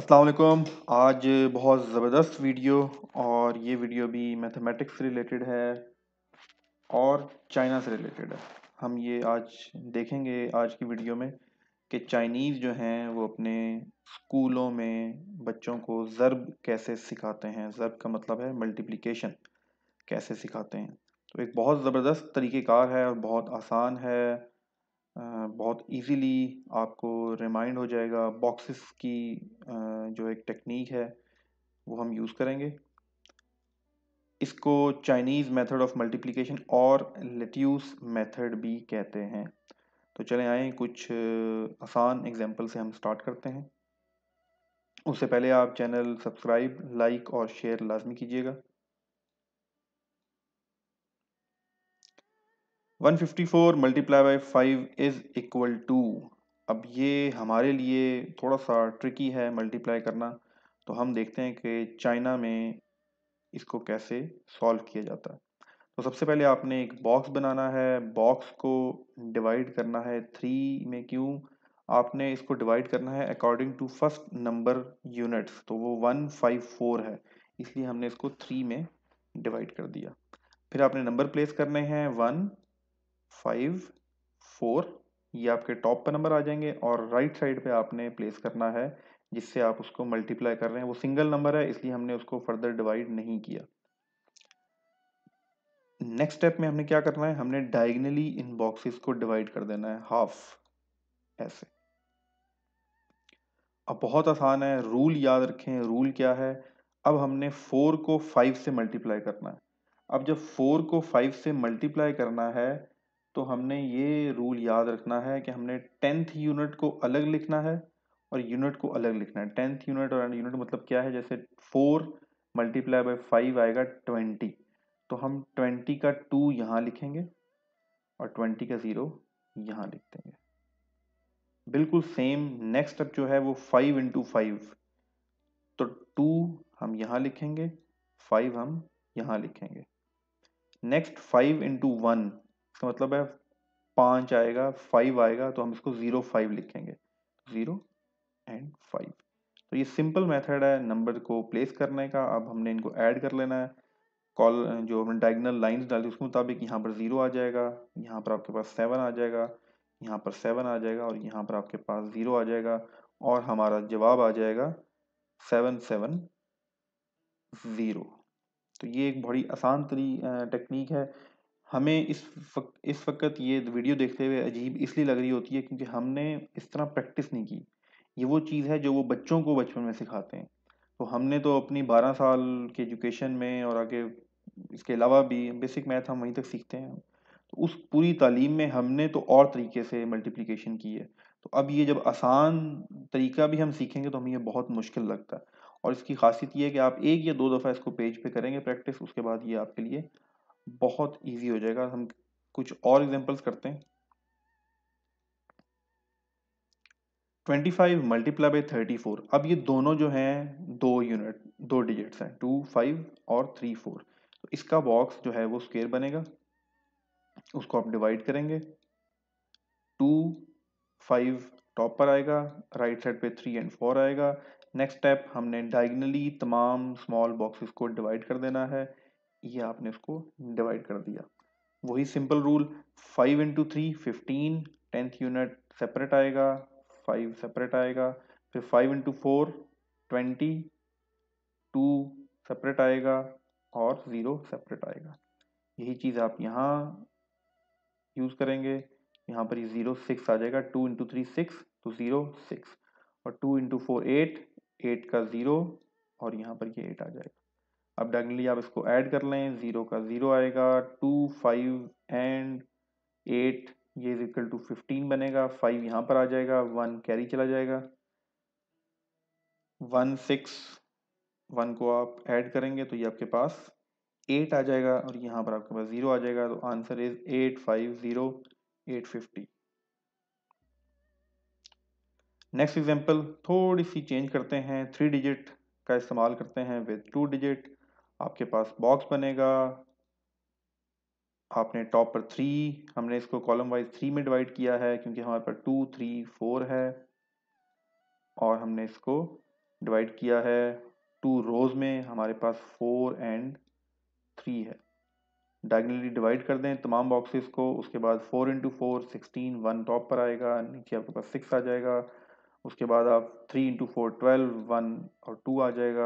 असलकुम आज बहुत ज़बरदस्त वीडियो और ये वीडियो भी मैथमेटिक्स से रिलेटेड है और चाइना से रिलेटेड है हम ये आज देखेंगे आज की वीडियो में कि चाइनीज़ जो हैं वो अपने स्कूलों में बच्चों को ज़रब कैसे सिखाते हैं ज़रब का मतलब है मल्टीप्लिकेशन कैसे सिखाते हैं तो एक बहुत ज़बरदस्त तरीक़ेकार है और बहुत आसान है बहुत इजीली आपको रिमाइंड हो जाएगा बॉक्सेस की जो एक टेक्निक है वो हम यूज़ करेंगे इसको चाइनीज़ मेथड ऑफ मल्टीप्लिकेशन और लेट्यूस मेथड भी कहते हैं तो चले आए कुछ आसान एग्जांपल से हम स्टार्ट करते हैं उससे पहले आप चैनल सब्सक्राइब लाइक और शेयर लाजमी कीजिएगा 154 multiply by five is equal to अब ये हमारे लिए थोड़ा सा ट्रिकी है मल्टीप्लाई करना तो हम देखते हैं कि चाइना में इसको कैसे सॉल्व किया जाता है तो सबसे पहले आपने एक बॉक्स बनाना है बॉक्स को डिवाइड करना है थ्री में क्यों आपने इसको डिवाइड करना है according to first number units तो वो वन फाइव फोर है इसलिए हमने इसको थ्री में डिवाइड कर दिया फिर आपने नंबर प्लेस करने हैं वन फाइव फोर ये आपके टॉप पर नंबर आ जाएंगे और राइट right साइड पे आपने प्लेस करना है जिससे आप उसको मल्टीप्लाई कर रहे हैं वो सिंगल नंबर है इसलिए हमने उसको फर्दर डिवाइड नहीं किया नेक्स्ट स्टेप में हमने क्या करना है हमने डायगनली इन बॉक्सेस को डिवाइड कर देना है हाफ ऐसे अब बहुत आसान है रूल याद रखें रूल क्या है अब हमने फोर को फाइव से मल्टीप्लाई करना है अब जब फोर को फाइव से मल्टीप्लाई करना है तो हमने ये रूल याद रखना है कि हमने टेंथ यूनिट को अलग लिखना है और यूनिट को अलग लिखना है टेंथ यूनिट और यूनिट मतलब क्या है जैसे फोर मल्टीप्लाई बाई फाइव आएगा ट्वेंटी तो हम ट्वेंटी का टू यहाँ लिखेंगे और ट्वेंटी का ज़ीरो यहाँ लिख देंगे बिल्कुल सेम नेक्स्ट अब जो है वो फाइव इंटू फाइव तो टू हम यहाँ लिखेंगे फाइव हम यहाँ लिखेंगे नेक्स्ट फाइव इंटू वन इसका मतलब है पाँच आएगा फाइव आएगा तो हम इसको ज़ीरो फाइव लिखेंगे ज़ीरो एंड फाइव तो ये सिंपल मेथड है नंबर को प्लेस करने का अब हमने इनको ऐड कर लेना है कॉल जो हमने डायगनल लाइंस डाली उसके मुताबिक यहाँ पर ज़ीरो आ जाएगा यहाँ पर आपके पास सेवन आ जाएगा यहाँ पर सेवन आ जाएगा और यहाँ पर आपके पास ज़ीरो आ जाएगा और हमारा जवाब आ जाएगा सेवन सेवन ज़ीरो तो ये एक बड़ी आसान तरी टेक्निक है हमें इस वक्त इस वक्त ये वीडियो देखते हुए अजीब इसलिए लग रही होती है क्योंकि हमने इस तरह प्रैक्टिस नहीं की ये वो चीज़ है जो वो बच्चों को बचपन में सिखाते हैं तो हमने तो अपनी बारह साल के एजुकेशन में और आगे इसके अलावा भी बेसिक मैथ हम वहीं तक सीखते हैं तो उस पूरी तालीम में हमने तो और तरीके से मल्टीप्लिकेशन की है तो अब ये जब आसान तरीका भी हम सीखेंगे तो हमें ये बहुत मुश्किल लगता है और इसकी खासियत ये है कि आप एक या दो दफ़ा इसको पेज पे करेंगे प्रैक्टिस उसके बाद ये आपके लिए बहुत इजी हो जाएगा हम कुछ और एग्जांपल्स करते हैं 25 मल्टीप्लाई बाई थर्टी फोर अब ये दोनों जो हैं दो यूनिट दो डिजिट्स हैं टू फाइव और थ्री फोर तो इसका बॉक्स जो है वो स्क्वेयर बनेगा उसको आप डिवाइड करेंगे टू फाइव टॉप पर आएगा राइट साइड पे थ्री एंड फोर आएगा नेक्स्ट स्टेप हमने डायगनली तमाम स्मॉल बॉक्सेस को डिवाइड कर देना है ये आपने इसको डिवाइड कर दिया वही simple rule five into three fifteen tenth unit separate आएगा फाइव सेपरेट आएगा फिर five into four twenty two separate आएगा और ज़ीरो सेपरेट आएगा यही चीज़ आप यहाँ यूज़ करेंगे यहाँ पर ये ज़ीरो सिक्स आ जाएगा टू इंटू थ्री सिक्स तो ज़ीरो सिक्स और two into four eight eight का ज़ीरो और यहाँ पर ये एट आ जाएगा अब डायगनली आप इसको ऐड कर लें ज़ीरो का ज़ीरो आएगा टू फाइव एंड एट ये इज इक्वल टू फिफ्टीन बनेगा फाइव यहाँ पर आ जाएगा वन कैरी चला जाएगा वन सिक्स वन को आप ऐड करेंगे तो ये आपके पास एट आ जाएगा और यहाँ पर आपके पास ज़ीरो आ जाएगा तो answer is eight five zero eight fifty next example थोड़ी सी चेंज करते हैं थ्री डिजिट का इस्तेमाल करते हैं विद टू डिजिट आपके पास बॉक्स बनेगा आपने टॉप पर थ्री हमने इसको कॉलम वाइज थ्री में डिवाइड किया है क्योंकि हमारे पास टू थ्री फोर है और हमने इसको डिवाइड किया है टू रोज में हमारे पास फोर एंड थ्री है डायगनली डिवाइड कर दें तमाम बॉक्सेस को उसके बाद four into four sixteen one top पर आएगा नीचे आपके पास सिक्स आ जाएगा उसके बाद आप three into four twelve one और टू आ जाएगा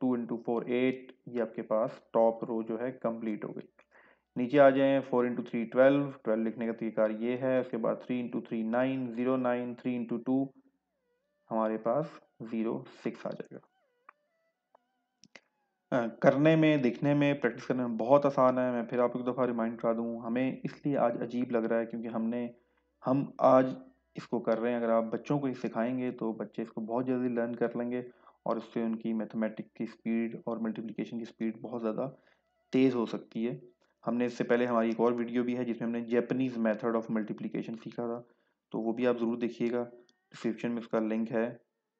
टू इंटू फोर एट ये आपके पास टॉप रो जो है कंप्लीट हो गई नीचे आ जाएँ four into three twelve twelve लिखने का तरीका ये है उसके बाद three into three nine zero nine three into two हमारे पास ज़ीरो सिक्स आ जाएगा करने में दिखने में प्रैक्टिस करने में बहुत आसान है मैं फिर आपको एक दफ़ा रिमाइंड करा दूँ हमें इसलिए आज अजीब लग रहा है क्योंकि हमने हम आज इसको कर रहे हैं अगर आप बच्चों को ही सिखाएंगे तो बच्चे इसको बहुत जल्दी लर्न कर लेंगे और इससे उनकी मैथमेटिक की स्पीड और मल्टीप्लिकेशन की स्पीड बहुत ज़्यादा तेज़ हो सकती है हमने इससे पहले हमारी एक और वीडियो भी है जिसमें हमने जैपनीज़ मेथड ऑफ मल्टीप्लिकेशन सीखा था तो वो भी आप ज़रूर देखिएगा डिस्क्रिप्शन में उसका लिंक है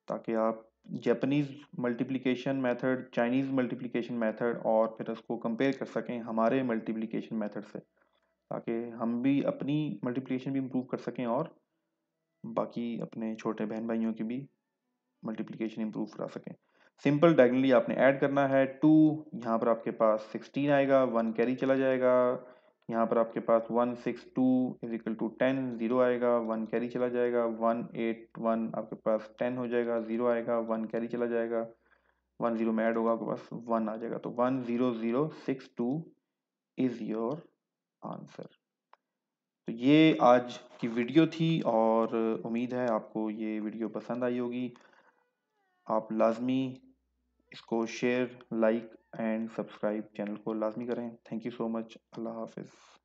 ताकि आप Japanese multiplication method Chinese multiplication method और फिर उसको कंपेयर कर सकें हमारे मल्टीप्लिकेशन मेथड से ताकि हम भी अपनी मल्टीप्लिकेशन भी इम्प्रूव कर सकें और बाकी अपने छोटे बहन भाइयों की भी मल्टीप्लीकेशन इम्प्रूव करा सकें सिंपल डायगनली आपने ऐड करना है टू यहाँ पर आपके पास सिक्सटीन आएगा वन कैरी चला जाएगा यहाँ पर आपके पास one six two is equal to ten zero आएगा वन कैरी चला जाएगा वन एट वन आपके पास टेन हो जाएगा जीरो आएगा वन कैरी चला जाएगा वन जीरो में ऐड होगा आपके पास वन आ जाएगा तो one zero zero six two is your answer तो ये आज की वीडियो थी और उम्मीद है आपको ये वीडियो पसंद आई होगी आप लाजमी इसको share like and subscribe channel को लाजमी करें थैंक यू सो मच अल्लाह हाफिज़